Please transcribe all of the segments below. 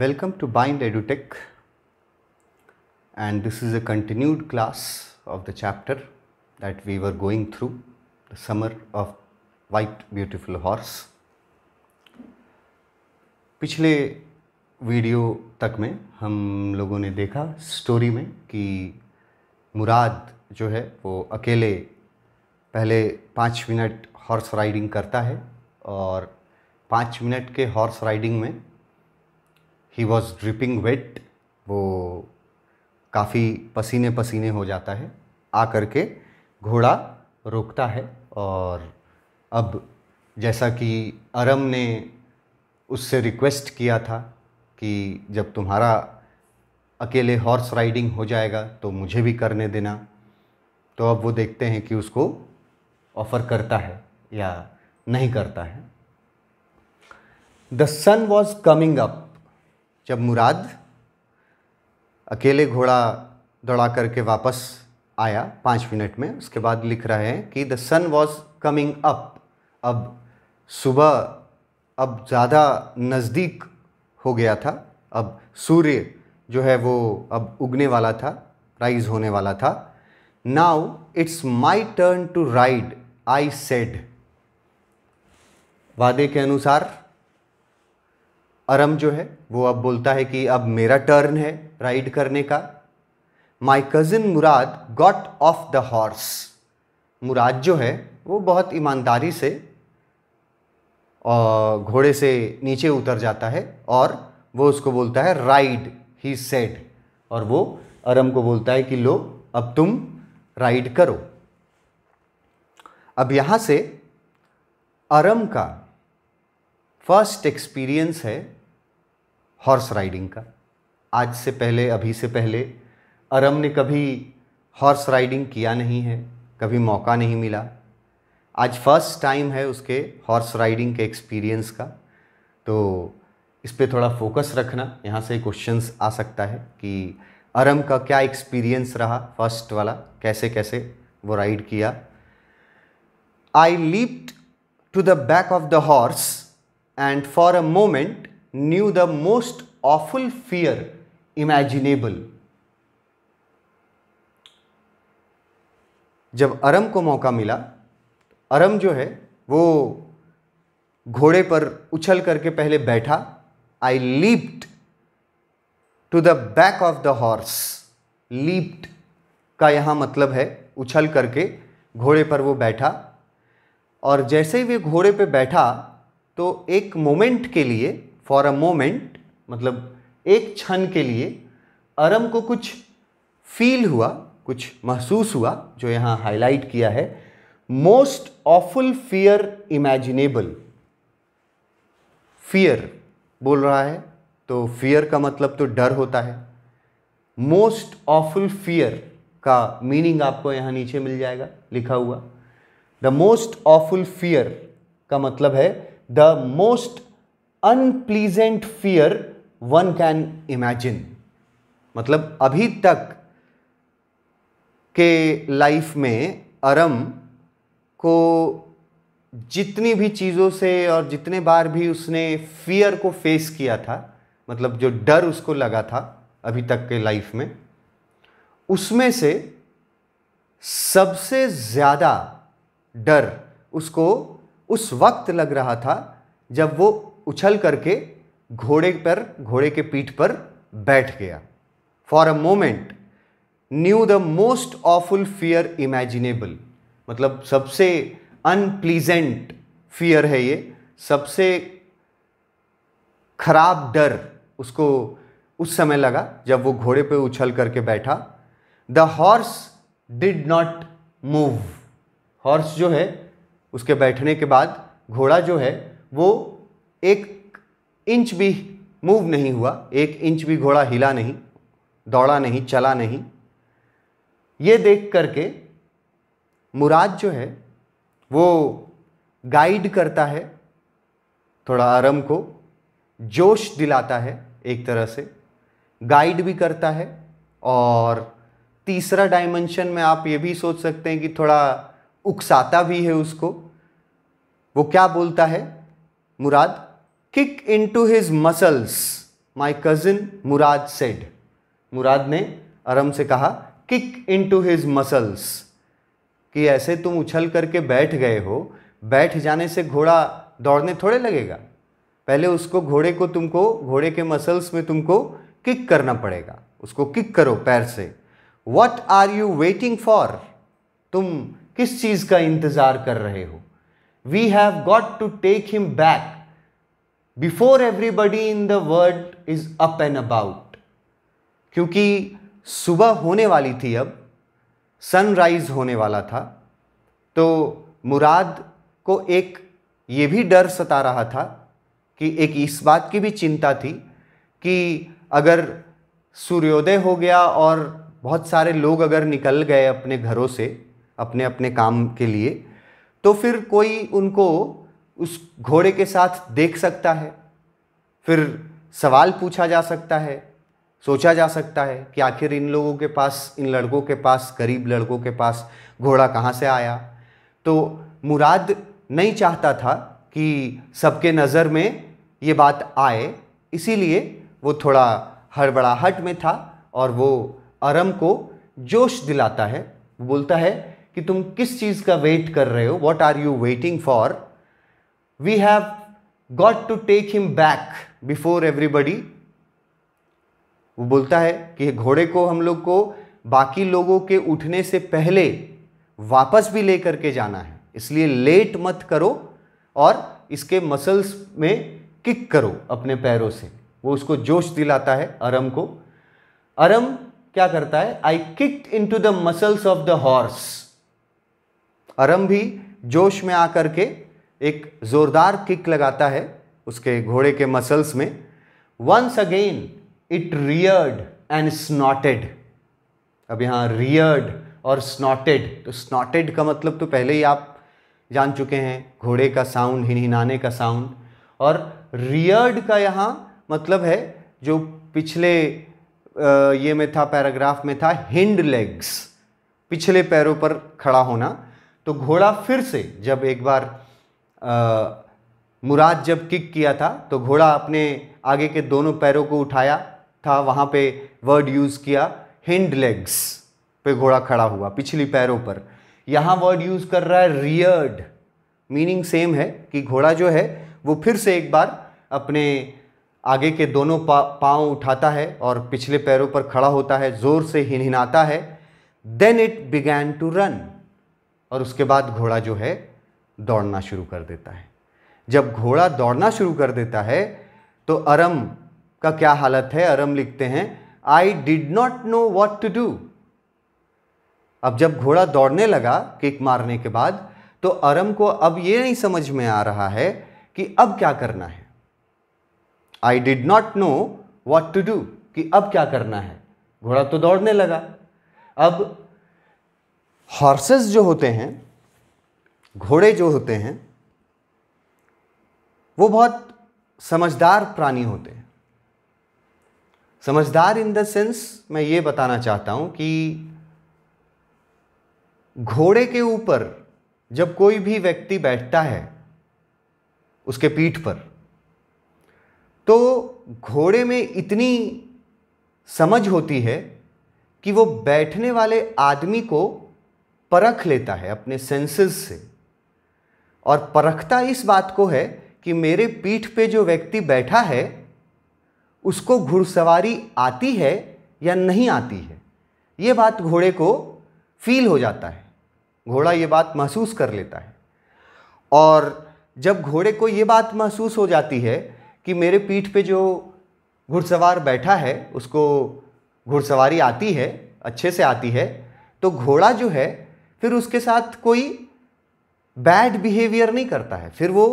Welcome to Bind EduTech and this is a continued class of the chapter that we were going through the summer of White Beautiful Horse पिछले video तक में हम लोगों ने देखा story में कि मुराद जो है वो अकेले पहले पाँच मिनट हॉर्स राइडिंग करता है और पाँच मिनट के हॉर्स राइडिंग में ही वॉज ड्रिपिंग वेट वो काफ़ी पसीने पसीने हो जाता है आ करके घोड़ा रोकता है और अब जैसा कि अरम ने उससे रिक्वेस्ट किया था कि जब तुम्हारा अकेले हॉर्स राइडिंग हो जाएगा तो मुझे भी करने देना तो अब वो देखते हैं कि उसको ऑफ़र करता है या नहीं करता है the sun was coming up जब मुराद अकेले घोड़ा दौड़ा करके वापस आया पाँच मिनट में उसके बाद लिख रहे हैं कि the sun was coming up अब सुबह अब ज़्यादा नज़दीक हो गया था अब सूर्य जो है वो अब उगने वाला था राइज होने वाला था now it's my turn to ride I said वादे के अनुसार अरम जो है वो अब बोलता है कि अब मेरा टर्न है राइड करने का my cousin Murad got off the horse Murad जो है वो बहुत ईमानदारी से घोड़े से नीचे उतर जाता है और वो उसको बोलता है राइड ही सेड और वो अरम को बोलता है कि लो अब तुम राइड करो अब यहाँ से अरम का फर्स्ट एक्सपीरियंस है हॉर्स राइडिंग का आज से पहले अभी से पहले अरम ने कभी हॉर्स राइडिंग किया नहीं है कभी मौका नहीं मिला आज फर्स्ट टाइम है उसके हॉर्स राइडिंग के एक्सपीरियंस का तो इस पर थोड़ा फोकस रखना यहाँ से क्वेश्चंस आ सकता है कि अरम का क्या एक्सपीरियंस रहा फर्स्ट वाला कैसे कैसे वो राइड किया I leapt to the back of the horse and for a moment knew the most awful fear imaginable. जब अरम को मौका मिला अरम जो है वो घोड़े पर उछल करके पहले बैठा I leaped to the back of the horse leaped का यहाँ मतलब है उछल करके घोड़े पर वो बैठा और जैसे ही वे घोड़े पे बैठा तो एक मोमेंट के लिए फॉर अ मोमेंट मतलब एक क्षण के लिए अरम को कुछ फील हुआ कुछ महसूस हुआ जो यहाँ हाईलाइट किया है most awful fear imaginable fear बोल रहा है तो फियर का मतलब तो डर होता है मोस्ट ऑफुल फियर का मीनिंग आपको यहाँ नीचे मिल जाएगा लिखा हुआ द मोस्ट ऑफुल फियर का मतलब है the most unpleasant fear one can imagine मतलब अभी तक के लाइफ में अरम को जितनी भी चीज़ों से और जितने बार भी उसने फियर को फेस किया था मतलब जो डर उसको लगा था अभी तक के लाइफ में उसमें से सबसे ज़्यादा डर उसको उस वक्त लग रहा था जब वो उछल करके घोड़े पर घोड़े के पीठ पर बैठ गया for a moment knew the most awful fear imaginable मतलब सबसे अनप्लीजेंट फियर है ये सबसे खराब डर उसको उस समय लगा जब वो घोड़े पे उछल करके बैठा the horse did not move horse जो है उसके बैठने के बाद घोड़ा जो है वो एक इंच भी मूव नहीं हुआ एक इंच भी घोड़ा हिला नहीं दौड़ा नहीं चला नहीं ये देख करके मुराद जो है वो गाइड करता है थोड़ा आरम को जोश दिलाता है एक तरह से गाइड भी करता है और तीसरा डायमेंशन में आप ये भी सोच सकते हैं कि थोड़ा उकसाता भी है उसको वो क्या बोलता है Murad kick into his muscles my cousin Murad said Murad ने आरम से कहा किक इनटू हिज मसल्स कि ऐसे तुम उछल करके बैठ गए हो बैठ जाने से घोड़ा दौड़ने थोड़े लगेगा पहले उसको घोड़े को तुमको घोड़े के मसल्स में तुमको किक करना पड़ेगा उसको किक करो पैर से what are you waiting for तुम किस चीज़ का इंतज़ार कर रहे हो We have got to take him back before everybody in the world is up and about. क्योंकि सुबह होने वाली थी अब सनराइज होने वाला था तो मुराद को एक ये भी डर सता रहा था कि एक इस बात की भी चिंता थी कि अगर सूर्योदय हो गया और बहुत सारे लोग अगर निकल गए अपने घरों से अपने अपने काम के लिए तो फिर कोई उनको उस घोड़े के साथ देख सकता है फिर सवाल पूछा जा सकता है सोचा जा सकता है कि आखिर इन लोगों के पास इन लड़कों के पास गरीब लड़कों के पास घोड़ा कहाँ से आया तो मुराद नहीं चाहता था कि सबके नज़र में ये बात आए इसीलिए वो थोड़ा हड़बड़ाहट में था और वो अरम को जोश दिलाता है बोलता है कि तुम किस चीज़ का वेट कर रहे हो what are you waiting for we have got to take him back before everybody वो बोलता है कि घोड़े को हम लोग को बाकी लोगों के उठने से पहले वापस भी ले करके जाना है इसलिए लेट मत करो और इसके मसल्स में किक करो अपने पैरों से वो उसको जोश दिलाता है अरम को अरम क्या करता है I kick into the muscles of the horse Aram भी जोश में आकर के एक ज़ोरदार किक लगाता है उसके घोड़े के मसल्स में once again it reared and snorted अब यहाँ रियर्ड और स्नॉटेड तो स्नॉटेड का मतलब तो पहले ही आप जान चुके हैं घोड़े का साउंड हिनहिनाने का साउंड और रियर्ड का यहाँ मतलब है जो पिछले ये में था पैराग्राफ में था हिंड लेग्स पिछले पैरों पर खड़ा होना तो घोड़ा फिर से जब एक बार आ, मुराद जब किक किया था तो घोड़ा अपने आगे के दोनों पैरों को उठाया था वहाँ पे वर्ड यूज़ किया हिंड लेग्स पे घोड़ा खड़ा हुआ पिछली पैरों पर यहाँ वर्ड यूज़ कर रहा है रियर्ड मीनिंग सेम है कि घोड़ा जो है वो फिर से एक बार अपने आगे के दोनों पा, पाँव उठाता है और पिछले पैरों पर खड़ा होता है ज़ोर से हिनहिनाता है then it began to run और उसके बाद घोड़ा जो है दौड़ना शुरू कर देता है जब घोड़ा दौड़ना शुरू कर देता है तो अरम का क्या हालत है अरम लिखते हैं I did not know what to do अब जब घोड़ा दौड़ने लगा किक मारने के बाद तो अरम को अब ये नहीं समझ में आ रहा है कि अब क्या करना है I did not know what to do कि अब क्या करना है घोड़ा तो दौड़ने लगा अब हॉर्सेस जो होते हैं घोड़े जो होते हैं वो बहुत समझदार प्राणी होते हैं समझदार इन द सेंस मैं ये बताना चाहता हूँ कि घोड़े के ऊपर जब कोई भी व्यक्ति बैठता है उसके पीठ पर तो घोड़े में इतनी समझ होती है कि वो बैठने वाले आदमी को परख लेता है अपने सेंसेस से और परखता इस बात को है कि मेरे पीठ पे जो व्यक्ति बैठा है उसको घुड़सवारी आती है या नहीं आती है ये बात घोड़े को फील हो जाता है घोड़ा ये बात महसूस कर लेता है और जब घोड़े को ये बात महसूस हो जाती है कि मेरे पीठ पे जो घुड़सवार बैठा है उसको घुड़सवारी आती है अच्छे से आती है तो घोड़ा जो है फिर उसके साथ कोई बैड बिहेवियर नहीं करता है फिर वो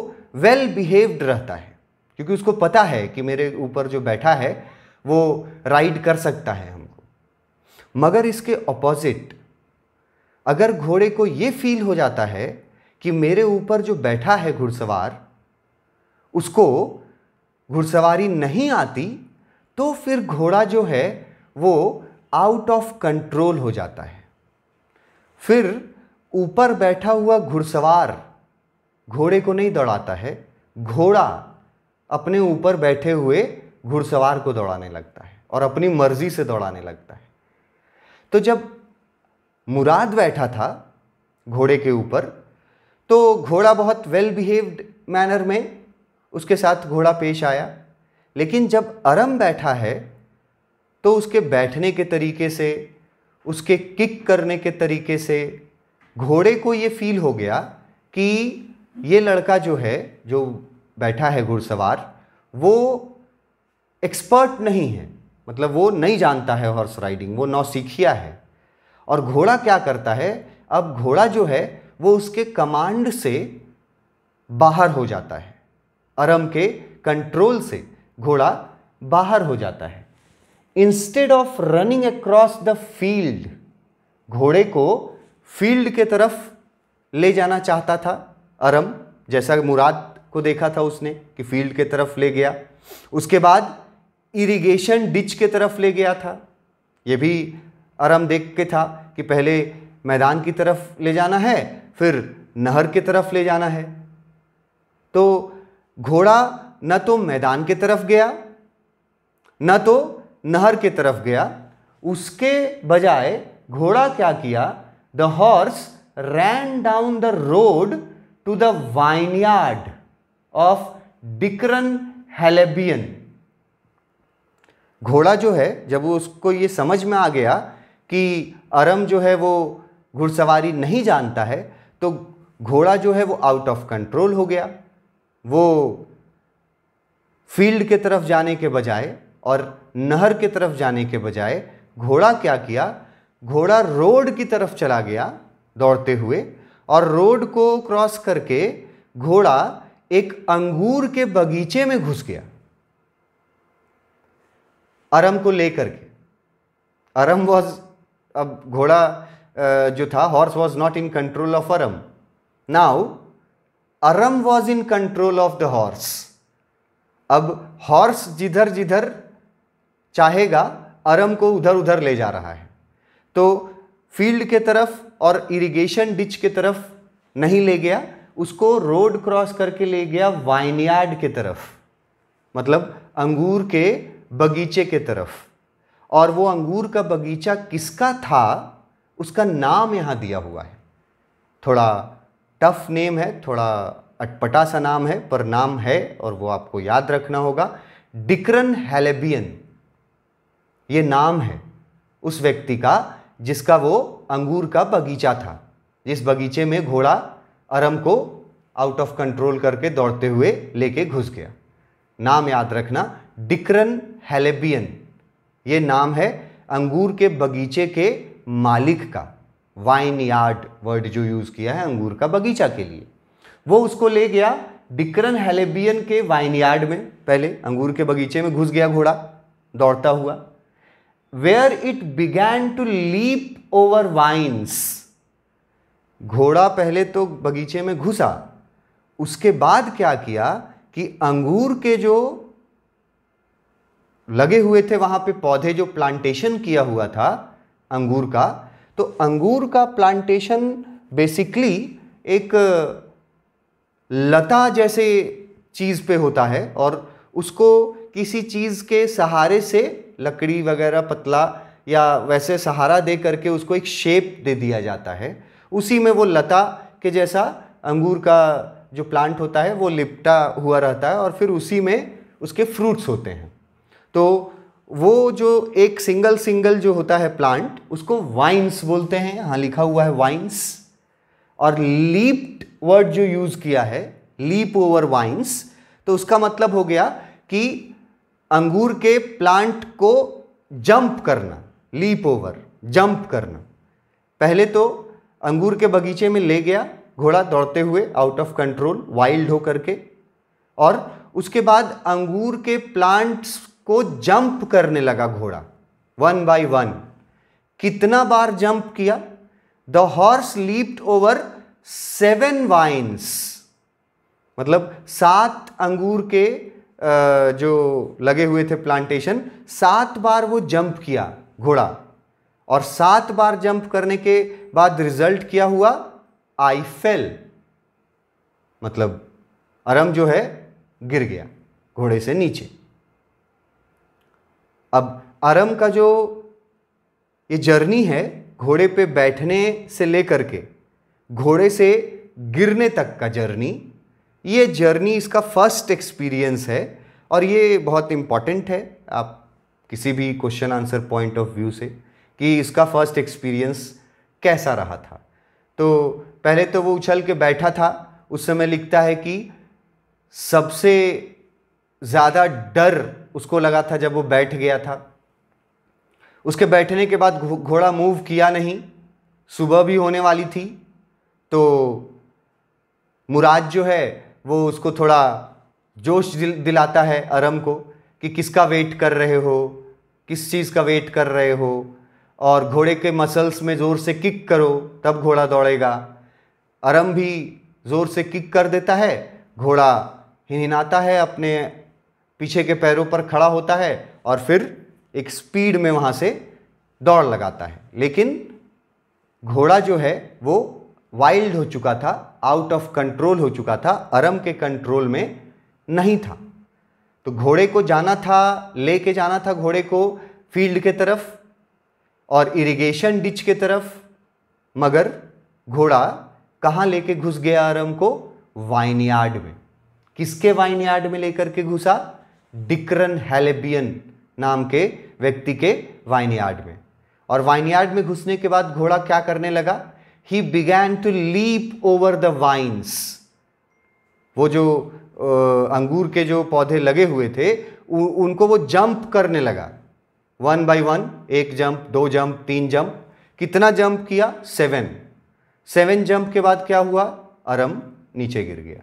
वेल बिहेव्ड रहता है क्योंकि उसको पता है कि मेरे ऊपर जो बैठा है वो राइड कर सकता है हमको मगर इसके ऑपोजिट अगर घोड़े को ये फील हो जाता है कि मेरे ऊपर जो बैठा है घुड़सवार उसको घुड़सवारी नहीं आती तो फिर घोड़ा जो है वो आउट ऑफ कंट्रोल हो जाता है फिर ऊपर बैठा हुआ घुड़सवार घोड़े को नहीं दौड़ाता है घोड़ा अपने ऊपर बैठे हुए घुड़सवार को दौड़ाने लगता है और अपनी मर्जी से दौड़ाने लगता है तो जब मुराद बैठा था घोड़े के ऊपर तो घोड़ा बहुत वेल बिहेव्ड मैनर में उसके साथ घोड़ा पेश आया लेकिन जब अरम बैठा है तो उसके बैठने के तरीके से उसके किक करने के तरीके से घोड़े को ये फील हो गया कि ये लड़का जो है जो बैठा है घुड़सवार वो एक्सपर्ट नहीं है मतलब वो नहीं जानता है हॉर्स राइडिंग वो नौसिखिया है और घोड़ा क्या करता है अब घोड़ा जो है वो उसके कमांड से बाहर हो जाता है अरम के कंट्रोल से घोड़ा बाहर हो जाता है instead of running across the field घोड़े को फील्ड के तरफ ले जाना चाहता था अरम जैसा मुराद को देखा था उसने कि फील्ड के तरफ ले गया उसके बाद इरिगेशन डिच के तरफ ले गया था यह भी अरम देख के था कि पहले मैदान की तरफ ले जाना है फिर नहर की तरफ ले जाना है तो घोड़ा न तो मैदान की तरफ गया न तो नहर के तरफ गया उसके बजाय घोड़ा क्या किया the horse ran down the road to the vineyard of Dikran Halabian घोड़ा जो है जब वो उसको ये समझ में आ गया कि अरम जो है वो घुड़सवारी नहीं जानता है तो घोड़ा जो है वो आउट ऑफ कंट्रोल हो गया वो फील्ड के तरफ जाने के बजाय और नहर की तरफ जाने के बजाय घोड़ा क्या किया घोड़ा रोड की तरफ चला गया दौड़ते हुए और रोड को क्रॉस करके घोड़ा एक अंगूर के बगीचे में घुस गया अरम को लेकर के अरम वॉज अब घोड़ा जो था horse was not in control of Aram now Aram was in control of the horse अब हॉर्स जिधर जिधर चाहेगा अरम को उधर उधर ले जा रहा है तो फील्ड के तरफ और इरिगेशन डिच के तरफ नहीं ले गया उसको रोड क्रॉस करके ले गया वाइनयार्ड के तरफ मतलब अंगूर के बगीचे के तरफ और वो अंगूर का बगीचा किसका था उसका नाम यहाँ दिया हुआ है थोड़ा टफ नेम है थोड़ा अटपटा सा नाम है पर नाम है और वो आपको याद रखना होगा डिक्रन हेलेबियन ये नाम है उस व्यक्ति का जिसका वो अंगूर का बगीचा था जिस बगीचे में घोड़ा अरम को आउट ऑफ कंट्रोल करके दौड़ते हुए लेके घुस गया नाम याद रखना डिक्रन हेलेबियन ये नाम है अंगूर के बगीचे के मालिक का वाइन यार्ड वर्ड जो यूज़ किया है अंगूर का बगीचा के लिए वो उसको ले गया डिक्रन हेलेबियन के वाइन यार्ड में पहले अंगूर के बगीचे में घुस गया घोड़ा दौड़ता हुआ where it began to leap over vines घोड़ा पहले तो बगीचे में घुसा उसके बाद क्या किया कि अंगूर के जो लगे हुए थे वहाँ पे पौधे जो प्लांटेशन किया हुआ था अंगूर का तो अंगूर का प्लांटेशन बेसिकली एक लता जैसे चीज़ पे होता है और उसको किसी चीज़ के सहारे से लकड़ी वगैरह पतला या वैसे सहारा दे करके उसको एक शेप दे दिया जाता है उसी में वो लता के जैसा अंगूर का जो प्लांट होता है वो लिपटा हुआ रहता है और फिर उसी में उसके फ्रूट्स होते हैं तो वो जो एक सिंगल सिंगल जो होता है प्लांट उसको वाइन्स बोलते हैं यहाँ लिखा हुआ है वाइन्स और लीप्ड वर्ड जो यूज़ किया है लीप ओवर वाइन्स तो उसका मतलब हो गया कि अंगूर के प्लांट को जंप करना लीप ओवर जंप करना पहले तो अंगूर के बगीचे में ले गया घोड़ा दौड़ते हुए आउट ऑफ कंट्रोल वाइल्ड हो करके और उसके बाद अंगूर के प्लांट्स को जंप करने लगा घोड़ा वन बाय वन कितना बार जंप किया the horse leaped over seven vines मतलब सात अंगूर के जो लगे हुए थे प्लांटेशन सात बार वो जंप किया घोड़ा और सात बार जंप करने के बाद रिजल्ट क्या हुआ आई फेल मतलब अरम जो है गिर गया घोड़े से नीचे अब अरम का जो ये जर्नी है घोड़े पे बैठने से लेकर के घोड़े से गिरने तक का जर्नी ये जर्नी इसका फर्स्ट एक्सपीरियंस है और ये बहुत इम्पॉर्टेंट है आप किसी भी question answer point of view से कि इसका फर्स्ट एक्सपीरियंस कैसा रहा था तो पहले तो वो उछल के बैठा था उस समय लिखता है कि सबसे ज़्यादा डर उसको लगा था जब वो बैठ गया था उसके बैठने के बाद घोड़ा मूव किया नहीं सुबह भी होने वाली थी तो मुराद जो है वो उसको थोड़ा जोश दिल दिलाता है अरम को कि किसका वेट कर रहे हो किस चीज़ का वेट कर रहे हो और घोड़े के मसल्स में ज़ोर से किक करो तब घोड़ा दौड़ेगा अरम भी ज़ोर से किक कर देता है घोड़ा हिनाता है अपने पीछे के पैरों पर खड़ा होता है और फिर एक स्पीड में वहाँ से दौड़ लगाता है लेकिन घोड़ा जो है वो वाइल्ड हो चुका था आउट ऑफ कंट्रोल हो चुका था अरम के कंट्रोल में नहीं था तो घोड़े को जाना था ले के जाना था घोड़े को फील्ड के तरफ और इरिगेशन डिच के तरफ मगर घोड़ा कहाँ लेके घुस गया अरम को वाइनयार्ड में किसके वाइनयार्ड में लेकर के घुसा डिक्रन हेलेबियन नाम के व्यक्ति के वाइनयार्ड में और वाइनयार्ड में घुसने के बाद घोड़ा क्या करने लगा he began to leap over the vines वो जो अंगूर के जो पौधे लगे हुए थे उ, उनको वो जंप करने लगा वन बाय वन एक जंप दो जंप तीन जंप कितना जंप किया सेवन सेवन जंप के बाद क्या हुआ अरम नीचे गिर गया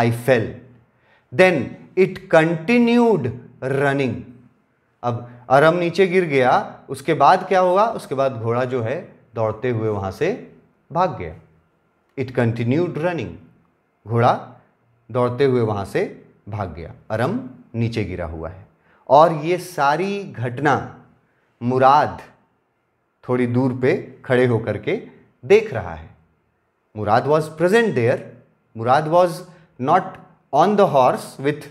I fell then it continued running अब अरम नीचे गिर गया उसके बाद क्या होगा उसके बाद घोड़ा जो है दौड़ते हुए वहां से भाग गया इट कंटिन्यूड रनिंग घोड़ा दौड़ते हुए वहां से भाग गया अरम नीचे गिरा हुआ है और ये सारी घटना मुराद थोड़ी दूर पे खड़े होकर के देख रहा है Murad was present there Murad was not on the horse with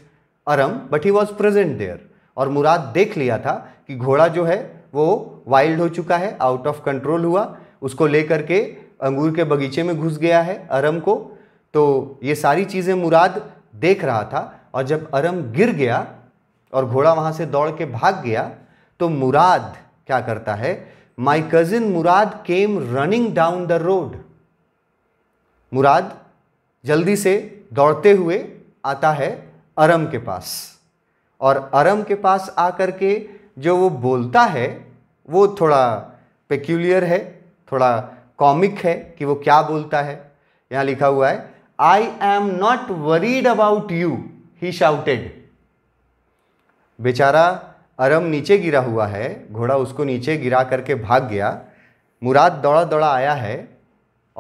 Aram but he was present there और मुराद देख लिया था कि घोड़ा जो है वो वाइल्ड हो चुका है आउट ऑफ कंट्रोल हुआ उसको लेकर के अंगूर के बगीचे में घुस गया है अरम को तो ये सारी चीज़ें मुराद देख रहा था और जब अरम गिर गया और घोड़ा वहाँ से दौड़ के भाग गया तो मुराद क्या करता है my cousin Murad came running down the road Murad जल्दी से दौड़ते हुए आता है अरम के पास और अरम के पास आकर के जो वो बोलता है वो थोड़ा पेक्यूलियर है थोड़ा कॉमिक है कि वो क्या बोलता है यहाँ लिखा हुआ है I am not worried about you he shouted बेचारा अरम नीचे गिरा हुआ है घोड़ा उसको नीचे गिरा करके भाग गया मुराद दौड़ा दौड़ा आया है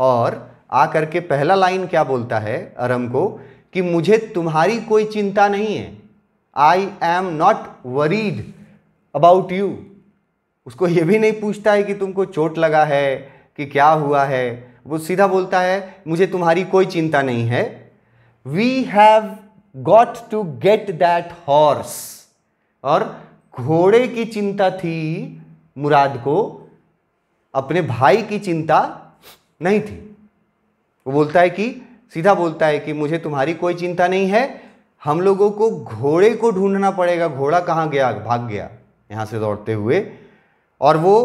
और आ करके पहला लाइन क्या बोलता है अरम को कि मुझे तुम्हारी कोई चिंता नहीं है I am not worried about you उसको ये भी नहीं पूछता है कि तुमको चोट लगा है कि क्या हुआ है वो सीधा बोलता है मुझे तुम्हारी कोई चिंता नहीं है we have got to get that horse और घोड़े की चिंता थी मुराद को अपने भाई की चिंता नहीं थी वो बोलता है कि सीधा बोलता है कि मुझे तुम्हारी कोई चिंता नहीं है हम लोगों को घोड़े को ढूंढना पड़ेगा घोड़ा कहाँ गया भाग गया यहाँ से दौड़ते हुए और वो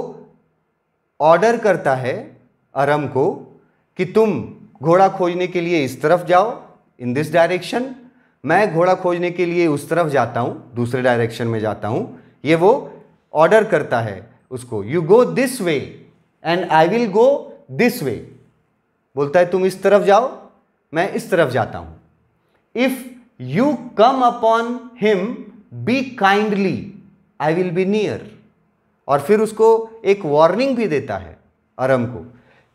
ऑर्डर करता है अरम को कि तुम घोड़ा खोजने के लिए इस तरफ जाओ इन दिस डायरेक्शन मैं घोड़ा खोजने के लिए उस तरफ जाता हूँ दूसरे डायरेक्शन में जाता हूँ ये वो ऑर्डर करता है उसको you go this way and I will go this way बोलता है तुम इस तरफ जाओ मैं इस तरफ जाता हूँ if you come upon him be kindly I will be near और फिर उसको एक वार्निंग भी देता है अरम को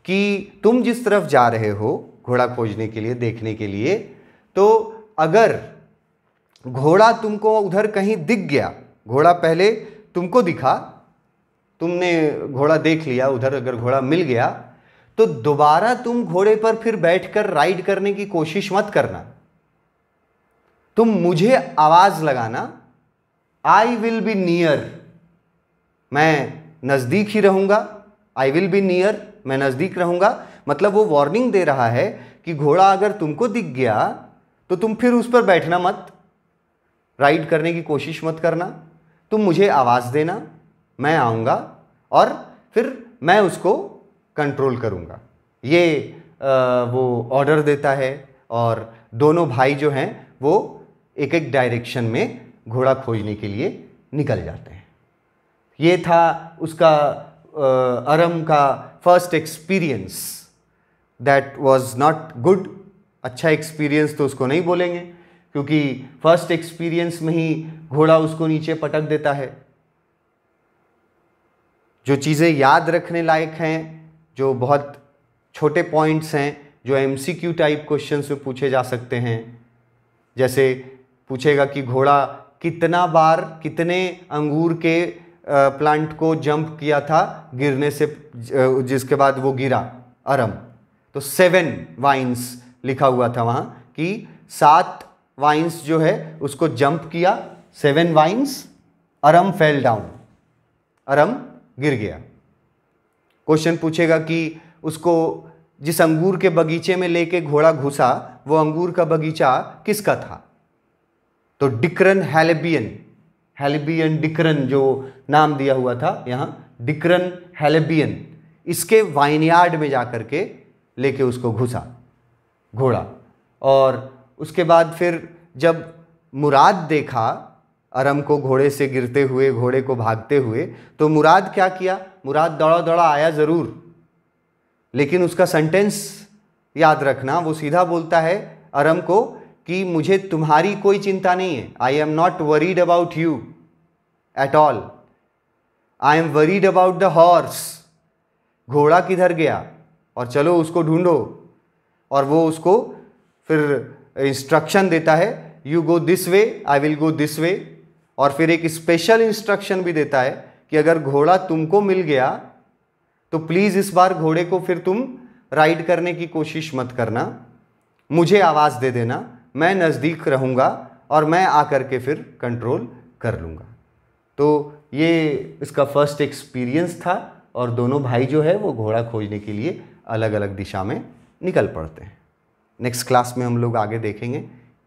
कि तुम जिस तरफ जा रहे हो घोड़ा खोजने के लिए देखने के लिए तो अगर घोड़ा तुमको उधर कहीं दिख गया घोड़ा पहले तुमको दिखा तुमने घोड़ा देख लिया उधर अगर घोड़ा मिल गया तो दोबारा तुम घोड़े पर फिर बैठकर राइड करने की कोशिश मत करना तुम मुझे आवाज़ लगाना आई विल बी नियर मैं नज़दीक ही रहूँगा आई विल बी नियर मैं नज़दीक रहूँगा मतलब वो वार्निंग दे रहा है कि घोड़ा अगर तुमको दिख गया तो तुम फिर उस पर बैठना मत राइड करने की कोशिश मत करना तुम मुझे आवाज़ देना मैं आऊँगा और फिर मैं उसको कंट्रोल करूँगा ये आ, वो ऑर्डर देता है और दोनों भाई जो हैं वो एक एक डायरेक्शन में घोड़ा खोजने के लिए निकल जाते हैं ये था उसका अरम का first experience that was not good अच्छा एक्सपीरियंस तो उसको नहीं बोलेंगे क्योंकि फर्स्ट एक्सपीरियंस में ही घोड़ा उसको नीचे पटक देता है जो चीज़ें याद रखने लायक हैं जो बहुत छोटे पॉइंट्स हैं जो एम टाइप क्वेश्चन में पूछे जा सकते हैं जैसे पूछेगा कि घोड़ा कितना बार कितने अंगूर के प्लांट को जंप किया था गिरने से जिसके बाद वो गिरा अरम तो सेवन वाइन्स लिखा हुआ था वहाँ कि सात वाइन्स जो है उसको जंप किया seven vines Aram fell down Aram गिर गया क्वेश्चन पूछेगा कि उसको जिस अंगूर के बगीचे में लेके घोड़ा घुसा वो अंगूर का बगीचा किसका था तो डिक्रन हैलेबियन हेलेबियन डिकरन जो नाम दिया हुआ था यहाँ डिकरन हेलेबियन इसके वाइनयार्ड में जा करके लेके उसको घुसा घोड़ा और उसके बाद फिर जब मुराद देखा अरम को घोड़े से गिरते हुए घोड़े को भागते हुए तो मुराद क्या किया मुराद दौड़ा दौड़ा आया ज़रूर लेकिन उसका सेंटेंस याद रखना वो सीधा बोलता है अरम को कि मुझे तुम्हारी कोई चिंता नहीं है I am not worried about you at all I am worried about the horse घोड़ा किधर गया और चलो उसको ढूंढो और वो उसको फिर इंस्ट्रक्शन देता है you go this way I will go this way और फिर एक स्पेशल इंस्ट्रक्शन भी देता है कि अगर घोड़ा तुमको मिल गया तो प्लीज़ इस बार घोड़े को फिर तुम राइड करने की कोशिश मत करना मुझे आवाज़ दे देना मैं नज़दीक रहूँगा और मैं आकर के फिर कंट्रोल कर लूँगा तो ये इसका फर्स्ट एक्सपीरियंस था और दोनों भाई जो है वो घोड़ा खोजने के लिए अलग अलग दिशा में निकल पड़ते हैं नेक्स्ट क्लास में हम लोग आगे देखेंगे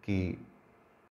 कि